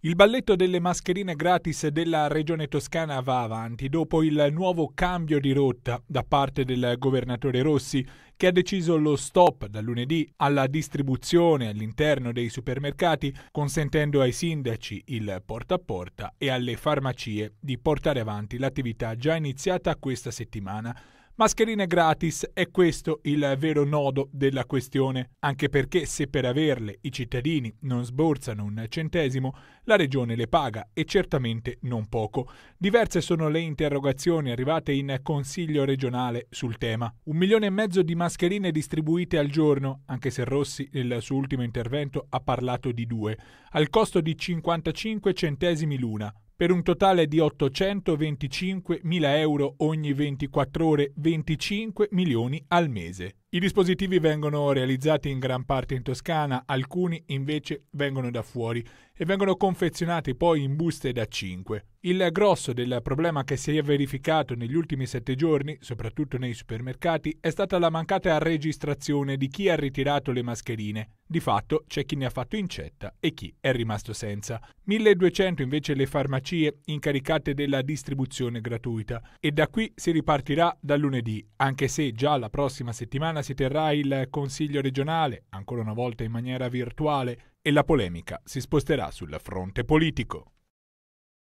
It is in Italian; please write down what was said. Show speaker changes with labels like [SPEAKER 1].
[SPEAKER 1] Il balletto delle mascherine gratis della Regione Toscana va avanti dopo il nuovo cambio di rotta da parte del governatore Rossi che ha deciso lo stop da lunedì alla distribuzione all'interno dei supermercati consentendo ai sindaci il porta a porta e alle farmacie di portare avanti l'attività già iniziata questa settimana. Mascherine gratis è questo il vero nodo della questione, anche perché se per averle i cittadini non sborsano un centesimo, la regione le paga e certamente non poco. Diverse sono le interrogazioni arrivate in Consiglio regionale sul tema. Un milione e mezzo di mascherine distribuite al giorno, anche se Rossi nel suo ultimo intervento ha parlato di due, al costo di 55 centesimi l'una per un totale di 825 mila euro ogni 24 ore, 25 milioni al mese. I dispositivi vengono realizzati in gran parte in Toscana, alcuni invece vengono da fuori e vengono confezionati poi in buste da 5. Il grosso del problema che si è verificato negli ultimi sette giorni, soprattutto nei supermercati, è stata la mancata registrazione di chi ha ritirato le mascherine. Di fatto c'è chi ne ha fatto incetta e chi è rimasto senza. 1200 invece le farmacie incaricate della distribuzione gratuita. E da qui si ripartirà da lunedì, anche se già la prossima settimana si terrà il Consiglio regionale, ancora una volta in maniera virtuale, e la polemica si sposterà sul fronte politico.